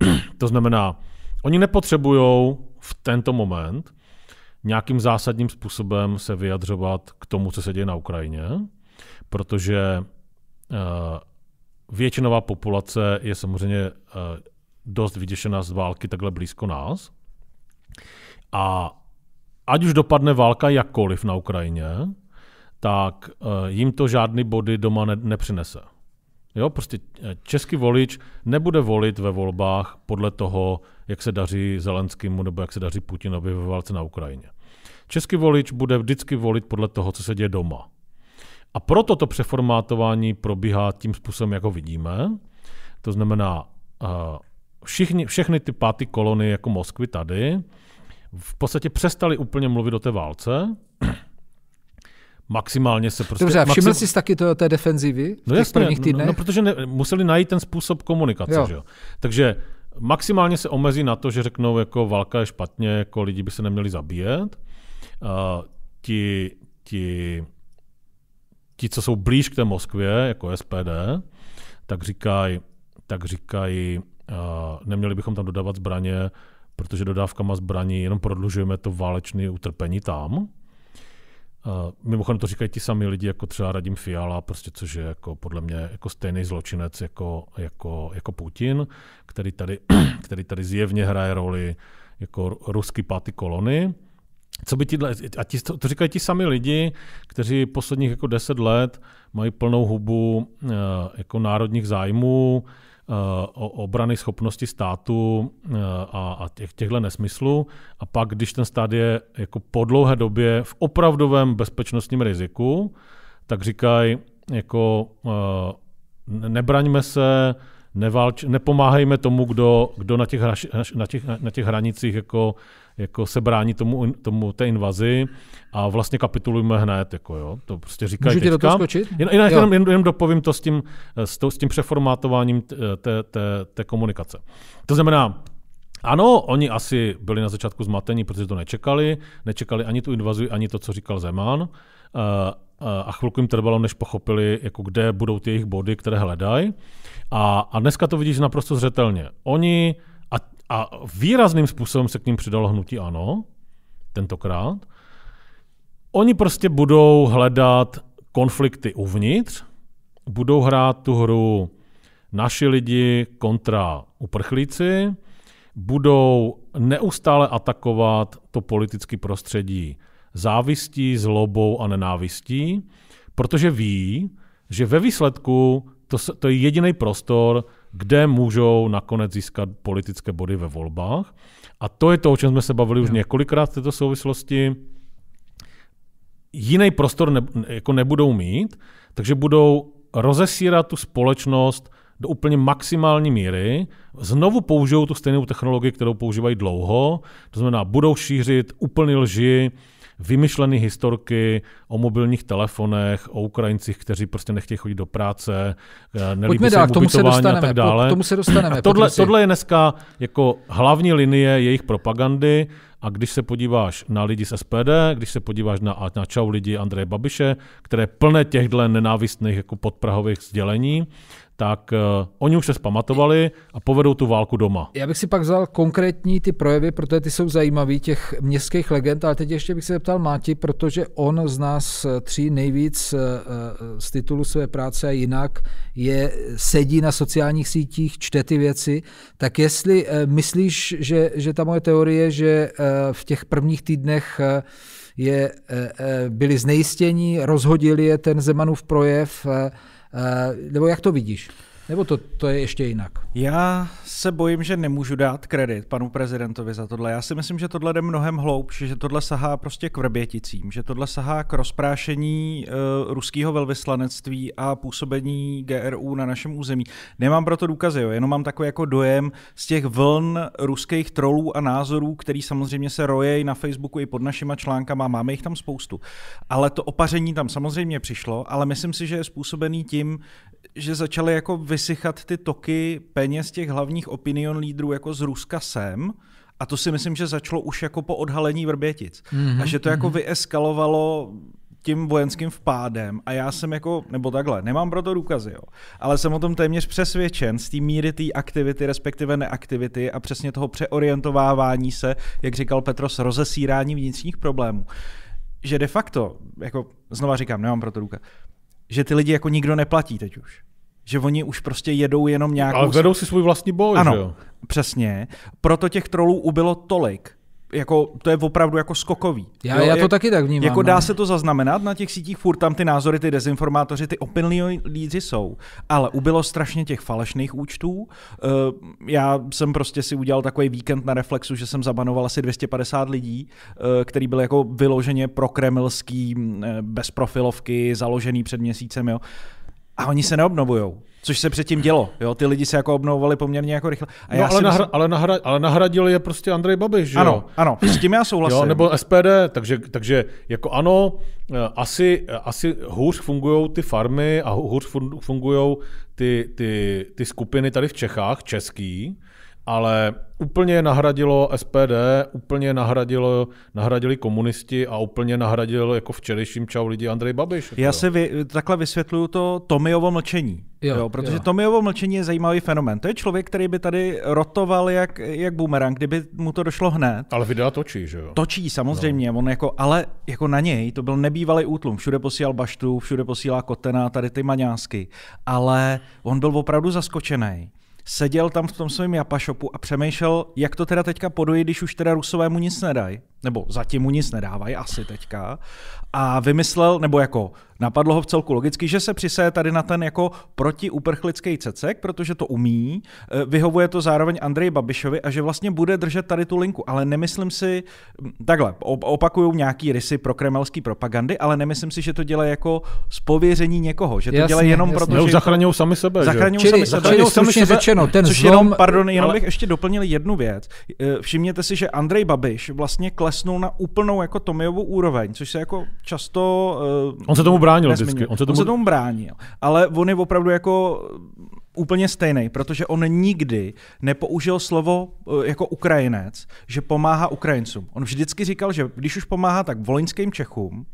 to znamená, oni nepotřebují v tento moment nějakým zásadním způsobem se vyjadřovat k tomu, co se děje na Ukrajině, protože eh, většinová populace je samozřejmě eh, dost vyděšená z války takhle blízko nás. A ať už dopadne válka jakkoliv na Ukrajině, tak eh, jim to žádný body doma nepřinese. Jo, prostě eh, český volič nebude volit ve volbách podle toho, jak se daří Zelenskému nebo jak se daří Putinovi ve válce na Ukrajině. Český volič bude vždycky volit podle toho, co se děje doma. A proto to přeformátování probíhá tím způsobem, jak ho vidíme. To znamená, eh, všichni, všechny ty páty kolony jako Moskvy tady v podstatě přestali úplně mluvit o té válce Maximálně se prostě... Dobře, a všiml maxim... jsi taky to, té defenzivy v no těch jasně, prvních no, týdnech? No, no protože ne, museli najít ten způsob komunikace, jo. Že jo? Takže maximálně se omezí na to, že řeknou, jako válka je špatně, jako lidi by se neměli zabíjet. Uh, ti, ti, ti, co jsou blíž k té Moskvě, jako SPD, tak říkají, tak říkají uh, neměli bychom tam dodávat zbraně, protože dodávkama zbraní jenom prodlužujeme to válečné utrpení tam. Uh, mimochodem to říkají ti sami lidi, jako třeba Radim Fiala, prostě což je jako podle mě jako stejný zločinec jako, jako, jako Putin, který tady, který tady zjevně hraje roli jako ruský páty kolony. Co by tíhle, a ti, to, to říkají ti sami lidi, kteří posledních jako deset let mají plnou hubu uh, jako národních zájmů, Eh, obrany schopnosti státu eh, a, a těch, těchto nesmyslů. A pak, když ten stát je jako po dlouhé době v opravdovém bezpečnostním riziku, tak říkají, jako eh, nebraňme se, neválč, nepomáhejme tomu, kdo, kdo na, těch, na, těch, na těch hranicích jako jako se brání tomu, tomu té invazi a vlastně kapitulujeme hned. Jako jo. To prostě říkají Můžu ti Do jen, jen, jen, jen, dopovím to s tím, eh, s, to, s tím přeformátováním eh, té, té, té komunikace. To znamená, ano, oni asi byli na začátku zmatení, protože to nečekali. Nečekali ani tu invazi, ani to, co říkal Zeman. Eh, a chvilku jim trvalo, než pochopili, jako kde budou ty jejich body, které hledají. A, a dneska to vidíš naprosto zřetelně. Oni a výrazným způsobem se k ním přidalo hnutí ANO, tentokrát. Oni prostě budou hledat konflikty uvnitř, budou hrát tu hru naši lidi kontra uprchlíci, budou neustále atakovat to politické prostředí závistí, zlobou a nenávistí, protože ví, že ve výsledku to, to je jediný prostor, kde můžou nakonec získat politické body ve volbách. A to je to, o čem jsme se bavili už několikrát v této souvislosti. Jiný prostor ne, jako nebudou mít, takže budou rozesírat tu společnost do úplně maximální míry, znovu použijou tu stejnou technologii, kterou používají dlouho, to znamená, budou šířit úplně lži, vymyšlené historky o mobilních telefonech, o Ukrajincích, kteří prostě nechtějí chodit do práce, eh, nelíbí Pojďme se dál, k tomu se dostaneme, a tak dále. K tomu se dostaneme. A tohle, tohle je dneska jako hlavní linie jejich propagandy a když se podíváš na lidi z SPD, když se podíváš na, na Čau lidi Andreje Babiše, které je plné těchto nenávistných jako podprahových sdělení, tak uh, oni už se spamatovali a povedou tu válku doma. Já bych si pak vzal konkrétní ty projevy, protože ty jsou zajímavý, těch městských legend, ale teď ještě bych se zeptal Máti, protože on z nás eh, tří nejvíc uh, z titulu své práce a jinak je, sedí na sociálních sítích, čte ty věci, tak jestli uh, myslíš, že, že ta moje teorie, že uh, v těch prvních týdnech uh, je, byli znejistění, rozhodili je ten Zemanův projev, Eh, nebo jak to vidíš? Nebo to, to je ještě jinak? Já se bojím, že nemůžu dát kredit panu prezidentovi za tohle. Já si myslím, že tohle jde mnohem hloubš, že tohle sahá prostě k vrběticím, že tohle sahá k rozprášení uh, ruského velvyslanectví a působení GRU na našem území. Nemám proto důkazy, jo, jenom mám takový jako dojem z těch vln ruských trolů a názorů, který samozřejmě se rojejí na Facebooku i pod našima článkama, máme jich tam spoustu. Ale to opaření tam samozřejmě přišlo, ale myslím si, že je způsobený tím, že začaly jako vysychat ty toky peněz těch hlavních opinion lídrů jako z Ruska sem, a to si myslím, že začalo už jako po odhalení Vrbětic. Mm-hmm, a že to jako mhm. vyeskalovalo tím vojenským vpádem a já jsem jako, nebo takhle, nemám to důkazy, jo, ale jsem o tom téměř přesvědčen z té míry té aktivity, respektive neaktivity a přesně toho přeorientovávání se, jak říkal Petros, rozesírání vnitřních problémů. Že de facto, jako znova říkám, nemám to důkazy že ty lidi jako nikdo neplatí teď už. Že oni už prostě jedou jenom nějakou... Ale vedou si svůj vlastní boj, ano, že jo? přesně. Proto těch trolů ubylo tolik, jako, to je opravdu jako skokový. Já, jo, já to jak, taky tak vnímám. Jako no. dá se to zaznamenat na těch sítích, furt tam ty názory, ty dezinformátoři, ty opilní lídři jsou, ale ubylo strašně těch falešných účtů. Uh, já jsem prostě si udělal takový víkend na Reflexu, že jsem zabanoval asi 250 lidí, uh, který byl jako vyloženě prokremelský, mm, eh, bez profilovky, založený před měsícem, jo. A oni se neobnovujou což se předtím dělo. Jo? Ty lidi se jako obnovovali poměrně jako rychle. A no, já ale, nahra- ale, nahra- ale nahradil je prostě Andrej Babiš, že Ano, jo? ano, s tím já souhlasím. Jo, nebo SPD, takže, takže jako ano, eh, asi, eh, asi hůř fungují ty farmy a hůř fungují ty, ty, ty skupiny tady v Čechách, český, ale úplně nahradilo SPD, úplně nahradilo, nahradili komunisti a úplně nahradil jako včerejším čau lidi Andrej Babiš. Já si vy, takhle vysvětluju to Tomiovo mlčení. Jo, jo, protože jo. Tomiovo mlčení je zajímavý fenomen. To je člověk, který by tady rotoval jak, jak boomerang, kdyby mu to došlo hned. Ale videa točí, že jo? Točí, samozřejmě. No. On jako, ale jako na něj to byl nebývalý útlum. Všude posílal baštu, všude posílá kotena, tady ty maňásky. Ale on byl opravdu zaskočený seděl tam v tom svém Japašopu a přemýšlel, jak to teda teďka podojí, když už teda Rusové mu nic nedají nebo zatím mu nic nedávají asi teďka, a vymyslel, nebo jako napadlo ho v celku logicky, že se přisaje tady na ten jako protiuprchlický cecek, protože to umí, e, vyhovuje to zároveň Andrej Babišovi a že vlastně bude držet tady tu linku, ale nemyslím si, takhle, opakuju nějaký rysy pro kremelský propagandy, ale nemyslím si, že to dělá jako z pověření někoho, že to jasně, dělají jenom proto, že... Zachraňují sami sebe, Zachraňují sami sebe. Čili sami sebe, řečeno, ten což zlom, jenom, pardon, jenom ale... bych ještě doplnil jednu věc. E, všimněte si, že Andrej Babiš vlastně kles klesnou na úplnou jako Tomiovu úroveň, což se jako často... Uh, on se tomu bránil nezmiňuje. vždycky. On se tomu, on se tomu bránil, ale on je opravdu jako eh, úplně stejný, protože on nikdy nepoužil slovo eh, jako Ukrajinec, že pomáhá Ukrajincům. On vždycky říkal, že když už pomáhá, tak volinským Čechům,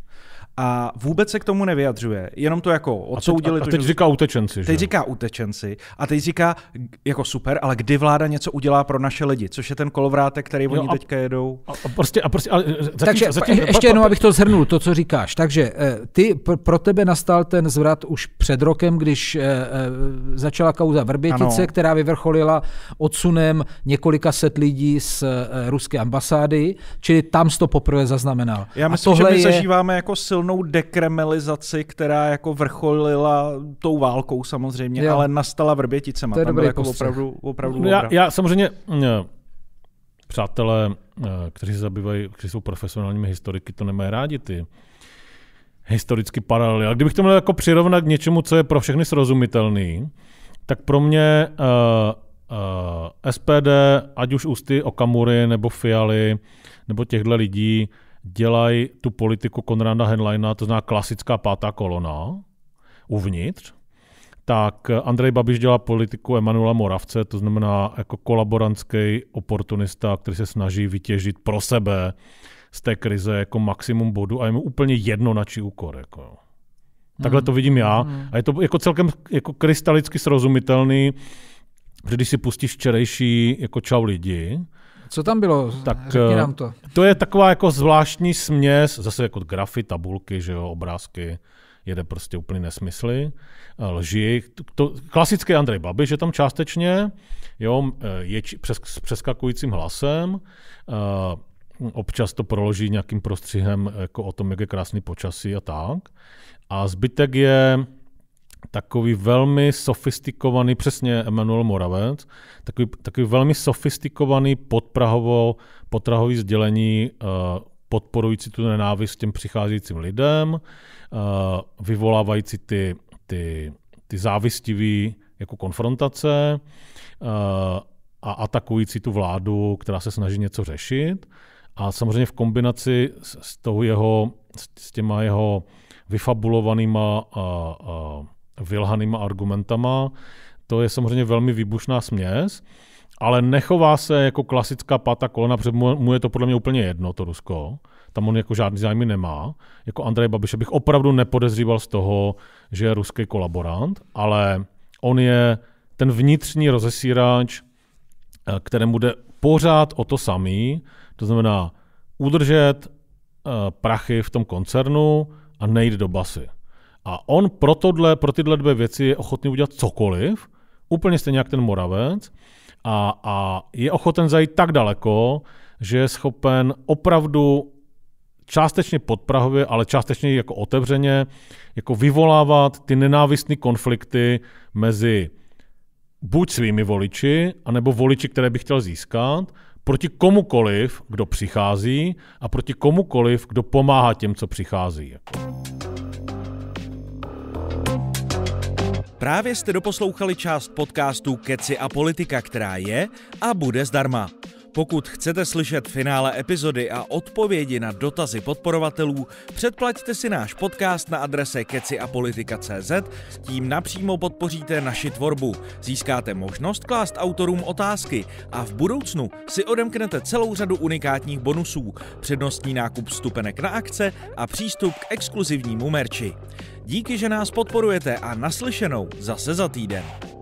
a vůbec se k tomu nevyjadřuje. Jenom to jako odsoudili. A teď, a, a teď to, že... říká utečenci. Teď že? říká utečenci a teď říká jako super, ale kdy vláda něco udělá pro naše lidi, což je ten kolovrátek, který jo, oni a, teďka jedou. A, a prostě, a prostě, a zatím, Takže zatím, je, ještě jenom, abych to zhrnul, to, co říkáš. Takže e, ty, pro tebe nastal ten zvrat už před rokem, když e, e, začala kauza Vrbětice, ano. která vyvrcholila odsunem několika set lidí z ruské ambasády, čili tam jsi to poprvé zaznamenal. Já myslím, a tohle že my je... zažíváme jako silný úplnou dekremelizaci, která jako vrcholila tou válkou samozřejmě, jo. ale nastala vrběticema. To je Tam dobrý jako opravdu, opravdu no, já, já samozřejmě, eh, přátelé, eh, kteří se zabývají, kteří jsou profesionálními historiky, to nemají rádi ty historicky paralely. Ale kdybych to měl jako přirovnat k něčemu, co je pro všechny srozumitelný, tak pro mě uh, eh, uh, SPD, ať už ústy Okamury nebo Fialy, nebo těchto lidí, dělají tu politiku Konrada Henleina, to zná klasická pátá kolona uvnitř, tak Andrej Babiš dělá politiku Emanuela Moravce, to znamená jako kolaborantský oportunista, který se snaží vytěžit pro sebe z té krize jako maximum bodu a je mu úplně jedno na čí úkor. Jako. Takhle to vidím já. Mm-hmm. A je to jako celkem jako krystalicky srozumitelný, protože když si pustíš včerejší jako čau lidi, co tam bylo? Tak, Řekni eh, nám to. To je taková jako zvláštní směs, zase jako grafy, tabulky, že jo, obrázky, jede prostě úplně nesmysly, eh, lži. To, klasický Andrej Babiš je tam částečně, jo, eh, je přes, s přeskakujícím hlasem, občas to proloží nějakým prostřihem jako o tom, jak je krásný počasí a tak. A zbytek je takový velmi sofistikovaný, přesně Emanuel Moravec, takový, takový velmi sofistikovaný podprahový potrahový sdělení uh, podporující tu nenávist těm přicházejícím lidem, uh, vyvolávající ty, ty, ty závistivý jako konfrontace uh, a atakující tu vládu, která se snaží něco řešit. A samozřejmě v kombinaci s, s, tou jeho, s těma jeho vyfabulovanýma uh, uh, vylhanýma argumentama. To je samozřejmě velmi výbušná směs, ale nechová se jako klasická pata kolena, protože mu je to podle mě úplně jedno, to Rusko. Tam on jako žádný zájmy nemá. Jako Andrej Babiš, bych opravdu nepodezříval z toho, že je ruský kolaborant, ale on je ten vnitřní rozesírač, eh, kterému jde pořád o to samý, to znamená udržet eh, prachy v tom koncernu a nejít do basy. A on pro, tohle, pro tyhle dvě věci je ochotný udělat cokoliv, úplně stejně jak ten Moravec, a, a je ochoten zajít tak daleko, že je schopen opravdu částečně podprahově, ale částečně jako otevřeně jako vyvolávat ty nenávistné konflikty mezi buď svými voliči, anebo voliči, které by chtěl získat, proti komukoliv, kdo přichází a proti komukoliv, kdo pomáhá těm, co přichází. Právě jste doposlouchali část podcastu Keci a politika, která je a bude zdarma. Pokud chcete slyšet finále epizody a odpovědi na dotazy podporovatelů, předplaťte si náš podcast na adrese keciapolitika.cz, tím napřímo podpoříte naši tvorbu, získáte možnost klást autorům otázky a v budoucnu si odemknete celou řadu unikátních bonusů, přednostní nákup vstupenek na akce a přístup k exkluzivnímu merči. Díky, že nás podporujete a naslyšenou zase za týden.